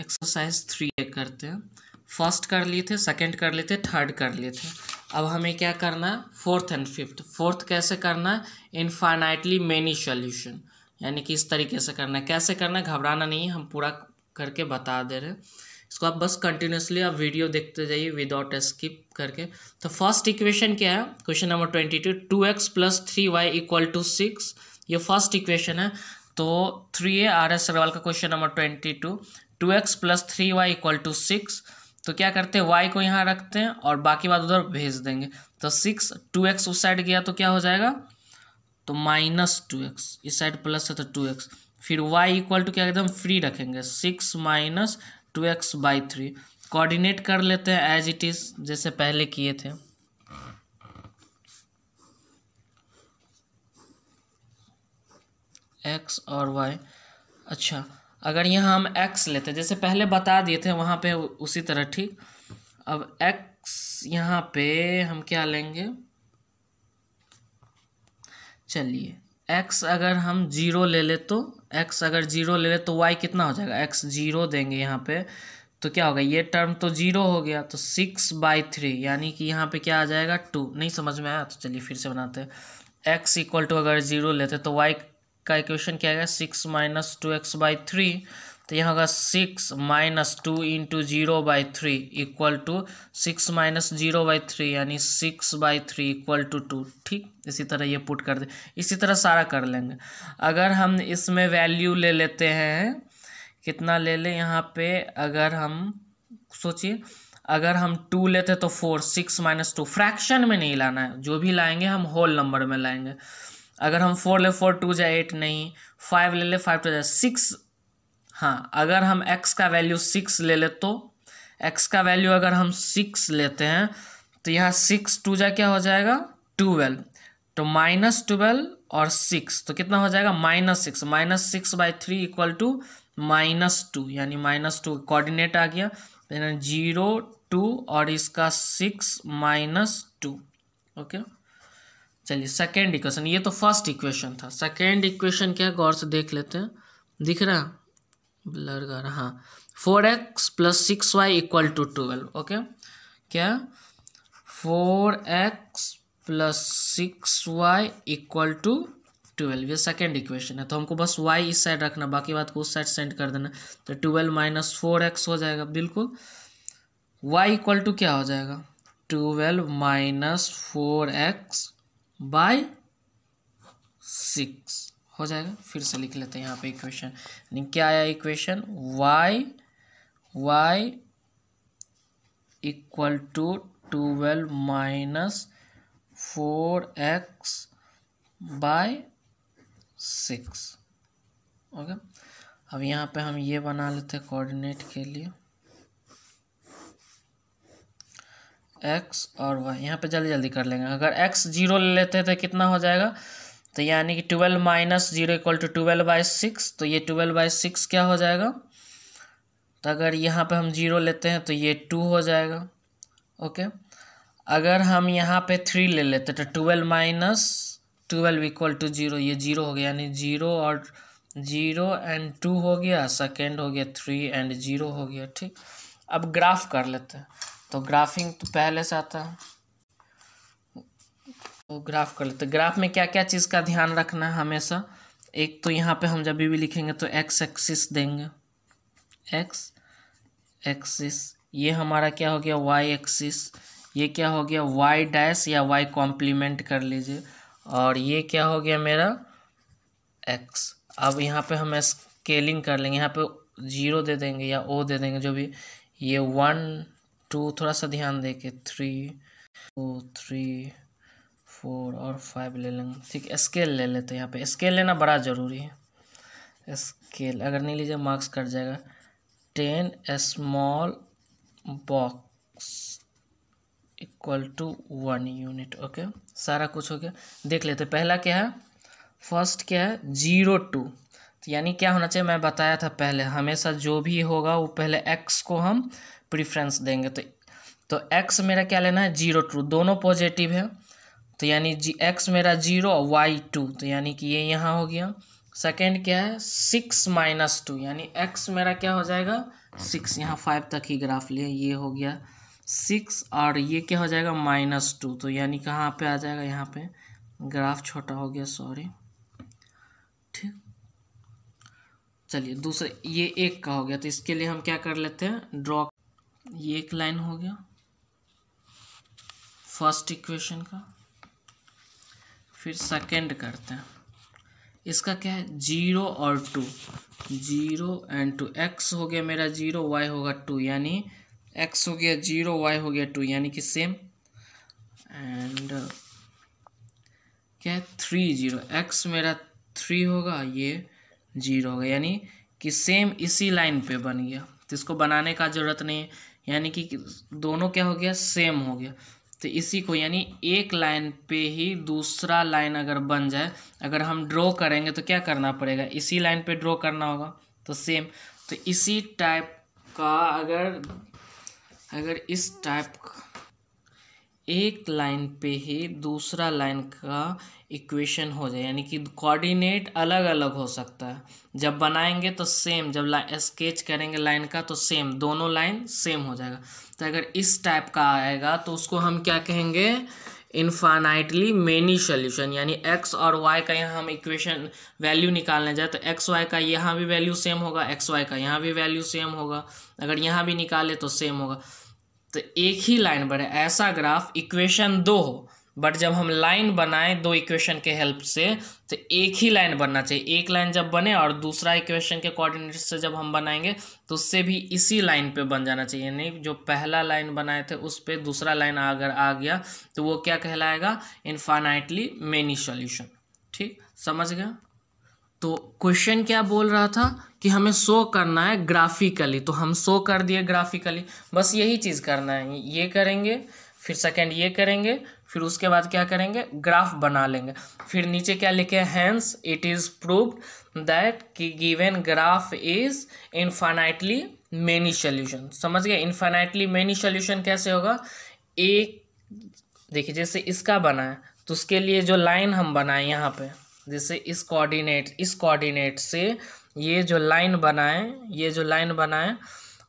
exercise three ए करते हैं first कर लिए थे सेकंड कर लिए थे थर्ड कर लिए थे अब हमें क्या करना है फोर्थ एंड फिफ्थ फोर्थ कैसे करना है इनफाइनाइटली मेनी सॉल्यूशन यानी कि इस तरीके से करना है कैसे करना है घबराना नहीं है हम पूरा करके बता दे रहे हैं इसको आप बस कंटिन्यूसली आप वीडियो देखते जाइए विदाउट स्किप करके तो फर्स्ट इक्वेशन क्या है question number twenty two two x plus three y equal to six ये फर्स्ट इक्वेशन है तो three A R S Agarwal का question number twenty two two x plus three y equal to six तो क्या करते हैं वाई को यहाँ रखते हैं और बाकी बात उधर भेज देंगे तो सिक्स टू एक्स उस साइड गया तो क्या हो जाएगा तो माइनस टू एक्स इस साइड प्लस है तो टू एक्स फिर वाई इक्वल टू क्या एकदम फ्री रखेंगे six minus two x by three coordinate कर लेते हैं एज इट इज़ जैसे पहले किए थे एक्स और वाई अच्छा अगर यहाँ हम एक्स लेते जैसे पहले बता दिए थे वहाँ पे उसी तरह ठीक अब एक्स यहाँ पे हम क्या लेंगे चलिए एक्स अगर हम जीरो ले ले तो एक्स अगर जीरो ले ले तो वाई कितना हो जाएगा एक्स जीरो देंगे यहाँ पे तो क्या होगा ये टर्म तो जीरो हो गया तो सिक्स बाई थ्री यानी कि यहाँ पे क्या आ जाएगा टू नहीं समझ में आया तो चलिए फिर से बनाते हैं एक्स इक्वल टू अगर जीरो लेते तो वाई का इक्वेशन क्या है six minus two x by three तो यहाँ होगा six minus two into zero by three equal to six minus zero by three यानी six by three equal to two ठीक इसी तरह ये पुट कर दे इसी तरह सारा कर लेंगे अगर हम इसमें वैल्यू ले लेते हैं कितना ले लें यहाँ पे अगर हम सोचिए अगर हम टू लेते तो four six minus two fraction में नहीं लाना है जो भी लाएंगे हम होल नंबर में लाएंगे अगर हम फोर ले फोर टू जाए एट नहीं फाइव ले ले फाइव टू जाए सिक्स हाँ अगर हम एक्स का वैल्यू सिक्स ले ले तो एक्स का वैल्यू अगर हम सिक्स लेते हैं तो यहाँ सिक्स टू जाए क्या हो जाएगा ट्वेल्व तो माइनस ट्वेल्व और सिक्स तो कितना हो जाएगा minus six minus six by three equal to minus two यानी माइनस टू कोऑर्डिनेट आ गया जीरो तो टू और इसका सिक्स माइनस टू ओके चलिए सेकेंड इक्वेशन ये तो फर्स्ट इक्वेशन था सेकेंड इक्वेशन क्या गौर से देख लेते हैं दिख रहा ब्लर कर हाँ four x plus six y equal to twelve okay क्या four x plus six y equal to twelve ये सेकेंड इक्वेशन है तो हमको बस वाई इस साइड रखना बाकी बात को उस साइड सेंड कर देना तो ट्वेल्व माइनस फोर एक्स हो जाएगा बिल्कुल वाई इक्वल टू क्या हो जाएगा twelve minus four x by six हो जाएगा फिर से लिख लेते हैं यहाँ पे इक्वेशन यानी क्या आया equation y y equal to twelve minus four x by six okay अब यहाँ पे हम ये बना लेते हैं कोऑर्डिनेट के लिए एक्स और वाई यहाँ पे जल्दी जल्दी कर लेंगे अगर एक्स जीरो ले लेते हैं तो कितना हो जाएगा तो यानी कि twelve minus zero equal to twelve by six तो ये ट्वेल्व बाई सिक्स क्या हो जाएगा तो अगर यहाँ पे हम जीरो लेते हैं तो ये टू हो जाएगा ओके अगर हम यहाँ पे थ्री ले लेते तो twelve minus twelve equal to zero ये जीरो हो गया यानी जीरो और जीरो एंड टू हो गया सेकेंड हो गया थ्री एंड जीरो हो गया ठीक अब ग्राफ कर लेते हैं तो ग्राफिंग तो पहले से आता है तो ग्राफ कर लेते ग्राफ में क्या क्या चीज़ का ध्यान रखना है हमेशा एक तो यहाँ पे हम जब भी लिखेंगे तो एक्स एक्सिस देंगे एक्स एक्सिस ये हमारा क्या हो गया वाई एक्सिस ये क्या हो गया वाई डैश या वाई कॉम्प्लीमेंट कर लीजिए और ये क्या हो गया मेरा एक्स अब यहाँ पे हम स्केलिंग कर लेंगे यहाँ पे जीरो दे देंगे या ओ दे देंगे जो भी ये वन टू थोड़ा सा ध्यान दे के थ्री टू थ्री फोर और फाइव ले लेंगे ठीक स्केल ले लेते हैं यहाँ पे स्केल लेना बड़ा ज़रूरी है स्केल अगर नहीं लीजिए मार्क्स कट जाएगा ten small box equal to one unit okay सारा कुछ हो गया देख लेते पहला क्या है फर्स्ट क्या है जीरो टू तो यानी क्या होना चाहिए मैं बताया था पहले हमेशा जो भी होगा वो पहले एक्स को हम प्रिफ्रेंस देंगे तो तो एक्स मेरा क्या लेना है जीरो टू दोनों पॉजिटिव है तो यानी जी एक्स मेरा जीरो और वाई टू तो यानी कि ये यहाँ हो गया सेकेंड क्या है सिक्स माइनस टू यानी एक्स मेरा क्या हो जाएगा सिक्स यहाँ फाइव तक ही ग्राफ लिया ये हो गया सिक्स और ये क्या हो जाएगा माइनस टू तो यानी कहाँ पे आ जाएगा यहाँ पे ग्राफ छोटा हो गया सॉरी ठीक चलिए दूसरे ये एक का हो गया तो इसके लिए हम क्या कर लेते हैं ड्रॉ ये एक लाइन हो गया फर्स्ट इक्वेशन का फिर सेकंड करते हैं इसका क्या है जीरो और two zero and two x हो गया मेरा जीरो वाई होगा टू यानी एक्स हो गया जीरो वाई हो गया टू यानी कि सेम एंड uh, क्या है थ्री जीरो एक्स मेरा थ्री होगा ये जीरो होगा यानी कि सेम इसी लाइन पे बन गया तो इसको बनाने का ज़रूरत नहीं है यानी कि दोनों क्या हो गया सेम हो गया तो इसी को यानी एक लाइन पे ही दूसरा लाइन अगर बन जाए अगर हम ड्रॉ करेंगे तो क्या करना पड़ेगा इसी लाइन पे ड्रॉ करना होगा तो सेम तो इसी टाइप का अगर अगर इस टाइप एक लाइन पे ही दूसरा लाइन का इक्वेशन हो जाए यानी कि कोऑर्डिनेट अलग अलग हो सकता है जब बनाएंगे तो सेम जब स्केच करेंगे लाइन का तो सेम दोनों लाइन सेम हो जाएगा तो अगर इस टाइप का आएगा तो उसको हम क्या कहेंगे इनफाइनाइटली मेनी सोल्यूशन यानी एक्स और वाई का यहाँ हम इक्वेशन वैल्यू निकालने जाए तो एक्स वाई का यहाँ भी वैल्यू सेम होगा एक्स वाई का यहाँ भी वैल्यू सेम होगा अगर यहाँ भी निकाले तो सेम होगा तो एक ही लाइन बने ऐसा ग्राफ इक्वेशन दो हो बट जब हम लाइन बनाएं दो इक्वेशन के हेल्प से तो एक ही लाइन बनना चाहिए एक लाइन जब बने और दूसरा इक्वेशन के कोऑर्डिनेट से जब हम बनाएंगे तो उससे भी इसी लाइन पे बन जाना चाहिए यानी जो पहला लाइन बनाए थे उस पर दूसरा लाइन अगर आ गया तो वो क्या कहलाएगा इनफाइनाइटली मेनी सॉल्यूशन ठीक समझ गया तो क्वेश्चन क्या बोल रहा था कि हमें शो करना है ग्राफिकली तो हम शो कर दिए ग्राफिकली बस यही चीज़ करना है ये करेंगे फिर सेकंड ये करेंगे फिर उसके बाद क्या करेंगे ग्राफ बना लेंगे फिर नीचे क्या लिखे hence it is proved that कि given graph is infinitely many solution समझ गए इन्फाइनाइटली मेनी सोल्यूशन कैसे होगा एक देखिए जैसे इसका बना है तो उसके लिए जो लाइन हम बनाए यहाँ पे जैसे इस कोऑर्डिनेट इस कोऑर्डिनेट से ये जो लाइन बनाएं ये जो लाइन बनाएं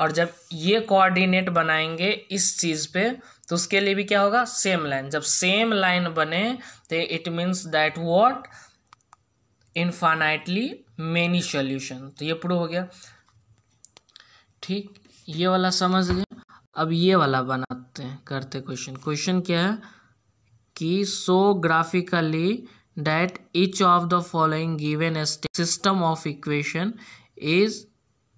और जब ये कोऑर्डिनेट बनाएंगे इस चीज़ पे तो उसके लिए भी क्या होगा सेम लाइन जब सेम लाइन बने तो it means that what infinitely many solution तो ये प्रूव हो गया ठीक ये वाला समझ गए अब ये वाला बनाते हैं करते क्वेश्चन क्वेश्चन क्या है कि so graphically that each of the following given a system of equation is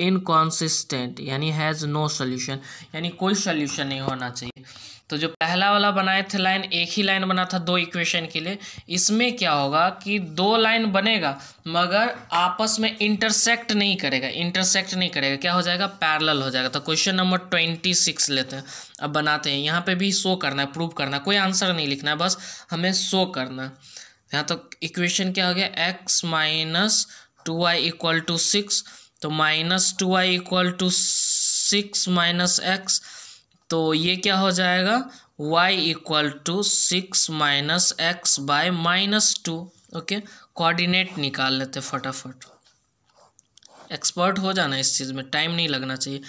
inconsistent यानी हैज़ नो सोल्यूशन यानी कोई सोल्यूशन नहीं होना चाहिए तो जो पहला वाला बनाए थे लाइन एक ही लाइन बना था दो इक्वेशन के लिए इसमें क्या होगा कि दो लाइन बनेगा मगर आपस में इंटरसेक्ट नहीं करेगा इंटरसेक्ट नहीं करेगा क्या हो जाएगा पैरल हो जाएगा तो क्वेश्चन नंबर ट्वेंटी सिक्स लेते हैं अब बनाते हैं यहाँ पे भी शो करना है प्रूव करना है कोई आंसर नहीं लिखना है बस हमें शो करना है यहाँ तो इक्वेशन क्या हो गया x minus two y equal to six तो minus two y equal to six minus x तो ये क्या हो जाएगा y equal to six minus x by minus two okay coordinate निकाल लेते फटाफट एक्सपर्ट हो जाना इस चीज़ में टाइम नहीं लगना चाहिए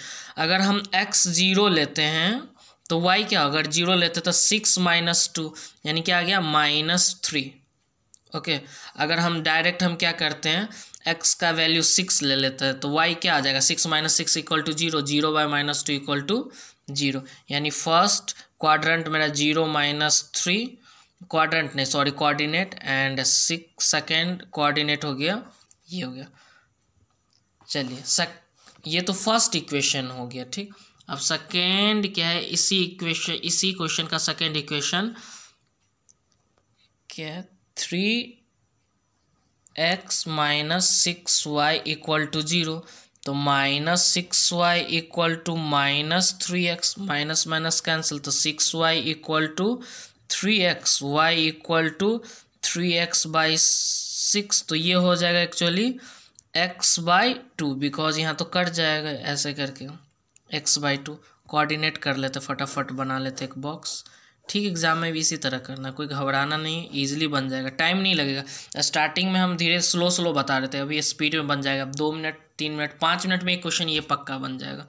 अगर हम एक्स ज़ीरो लेते हैं तो वाई क्या अगर जीरो लेते तो सिक्स माइनस टू यानी क्या आ गया माइनस थ्री ओके okay, अगर हम डायरेक्ट हम क्या करते हैं एक्स का वैल्यू सिक्स ले लेते हैं तो वाई क्या आ जाएगा six minus six equal to zero zero by minus two equal to zero यानी फर्स्ट क्वाड्रेंट मेरा जीरो माइनस थ्री क्वाड्रेंट नहीं sorry coordinate and six second coordinate हो गया ये हो गया चलिए सक ये तो फर्स्ट इक्वेशन हो गया ठीक अब सेकेंड क्या है इसी इक्वेशन इसी क्वेश्चन का सेकेंड इक्वेशन क्या है three x minus six y equal to zero तो minus six y equal to minus three x minus minus cancel तो six y equal to three x y equal to three x by six तो ये हो जाएगा actually x by two because यहाँ तो cut जाएगा ऐसे करके एक्स बाई टू कोऑर्डिनेट कर लेते फटाफट बना लेते एक बॉक्स ठीक एग्ज़ाम में भी इसी तरह करना कोई घबराना नहीं ईजिली बन जाएगा टाइम नहीं लगेगा स्टार्टिंग में हम धीरे स्लो स्लो बता रहे थे अभी स्पीड में बन जाएगा दो मिनट तीन मिनट पाँच मिनट में एक क्वेश्चन ये पक्का बन जाएगा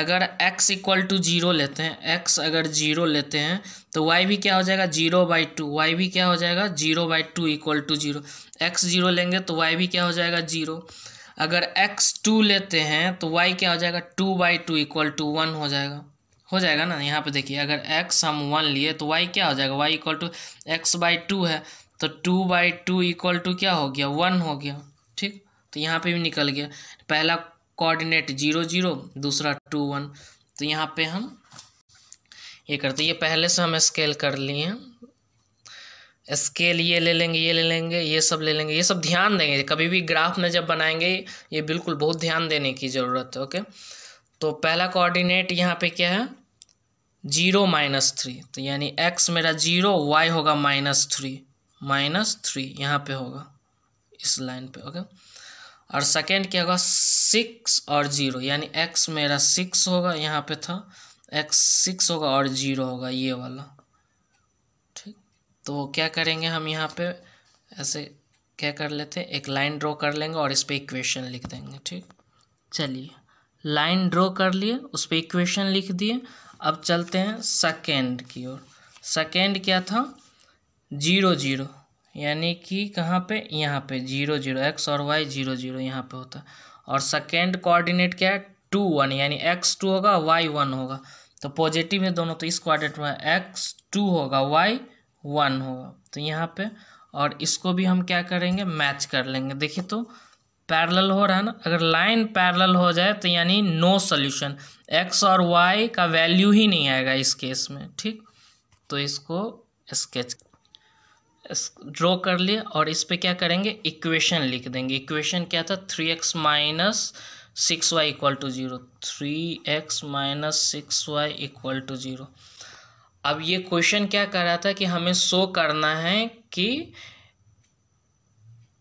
अगर x इक्वल टू जीरो लेते हैं x अगर जीरो लेते हैं तो y भी क्या हो जाएगा जीरो बाई टू वाई भी क्या हो जाएगा zero by two equal to zero x zero लेंगे तो y भी क्या हो जाएगा जीरो अगर x टू लेते हैं तो y क्या हो जाएगा two by two equal to one हो जाएगा हो जाएगा ना यहाँ पे देखिए अगर x हम वन लिए तो y क्या हो जाएगा y equal to x by two है तो two by two equal to क्या हो गया वन हो गया ठीक तो यहाँ पे भी निकल गया पहला कोऑर्डिनेट जीरो जीरो दूसरा टू वन तो यहाँ पे हम ये करते ये पहले से हम स्केल कर लिए हैं स्केल ये ले लेंगे ये ले लेंगे ये सब ले लेंगे ये सब ध्यान देंगे कभी भी ग्राफ में जब बनाएंगे ये बिल्कुल बहुत ध्यान देने की ज़रूरत है ओके तो पहला कोऑर्डिनेट यहाँ पे क्या है जीरो माइनस थ्री तो यानी एक्स मेरा जीरो वाई होगा माइनस थ्री माइनस थ्री यहाँ पे होगा इस लाइन पे ओके और सेकेंड क्या होगा सिक्स और जीरो यानी एक्स मेरा सिक्स होगा यहाँ पे था एक्स सिक्स होगा और जीरो होगा ये वाला ठीक तो क्या करेंगे हम यहाँ पे ऐसे क्या कर लेते हैं एक लाइन ड्रॉ कर लेंगे और इस पर इक्वेशन लिख देंगे ठीक चलिए लाइन ड्रॉ कर लिए उस पर इक्वेशन लिख दिए अब चलते हैं सेकेंड की ओर सेकेंड क्या था जीरो जीरो यानी कि कहाँ पे यहाँ पे जीरो जीरो एक्स और वाई जीरो जीरो यहाँ पे होता है और सेकेंड कोऑर्डिनेट क्या है टू वन यानी एक्स टू होगा वाई वन होगा तो पॉजिटिव है दोनों तो इस कोऑर्डिनेट में एक्स टू होगा वाई वन होगा तो यहाँ पे और इसको भी हम क्या करेंगे मैच कर लेंगे देखिए तो पैरेलल हो रहा है ना अगर लाइन पैरेलल हो जाए तो यानी नो सोल्यूशन एक्स और वाई का वैल्यू ही नहीं आएगा इस केस में ठीक तो इसको स्केच ड्रॉ कर लिए और इस पे क्या करेंगे इक्वेशन लिख देंगे इक्वेशन क्या था three x minus six y equal to zero three x minus six y equal to zero अब ये क्वेश्चन क्या कर रहा था कि हमें शो करना है कि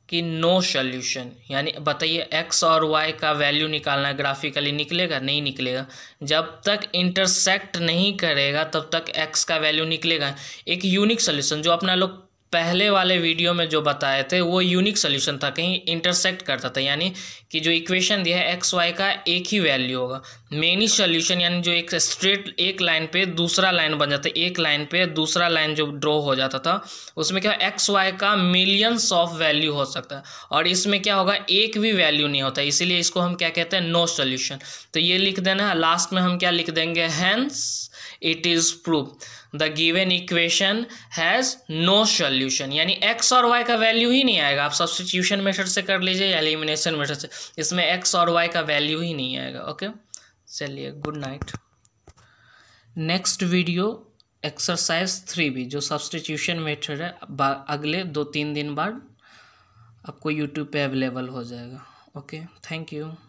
कि नो सल्यूशन यानी बताइए एक्स और वाई का वैल्यू निकालना ग्राफिकली निकलेगा नहीं निकलेगा जब तक इंटरसेक्ट नहीं करेगा तब तक एक्स का वैल्यू निकलेगा एक यूनिक सोल्यूशन जो अपना लोग पहले वाले वीडियो में जो बताए थे वो यूनिक सोल्यूशन था कहीं इंटरसेक्ट करता था यानी कि जो इक्वेशन दिया है एक्स वाई का एक ही वैल्यू होगा मेनी सोल्यूशन यानी जो एक स्ट्रेट एक लाइन पे दूसरा लाइन बन जाता है एक लाइन पे दूसरा लाइन जो ड्रॉ हो जाता था उसमें क्या एक्स वाई का मिलियंस ऑफ वैल्यू हो सकता है और इसमें क्या होगा एक भी वैल्यू नहीं होता इसीलिए इसको हम क्या कहते हैं नो सोल्यूशन तो ये लिख देना है लास्ट में हम क्या लिख देंगे hence it is proof the given equation has no solution यानी एक्स और वाई का वैल्यू ही नहीं आएगा आप सब्सटीट्यूशन मेथड से कर लीजिए या एलिमिनेशन मेथड से इसमें एक्स और वाई का वैल्यू ही नहीं आएगा ओके चलिए good night next video exercise three भी जो सब्सटीट्यूशन मेथड है अगले दो तीन दिन बाद आपको यूट्यूब पे अवेलेबल हो जाएगा ओके थैंक यू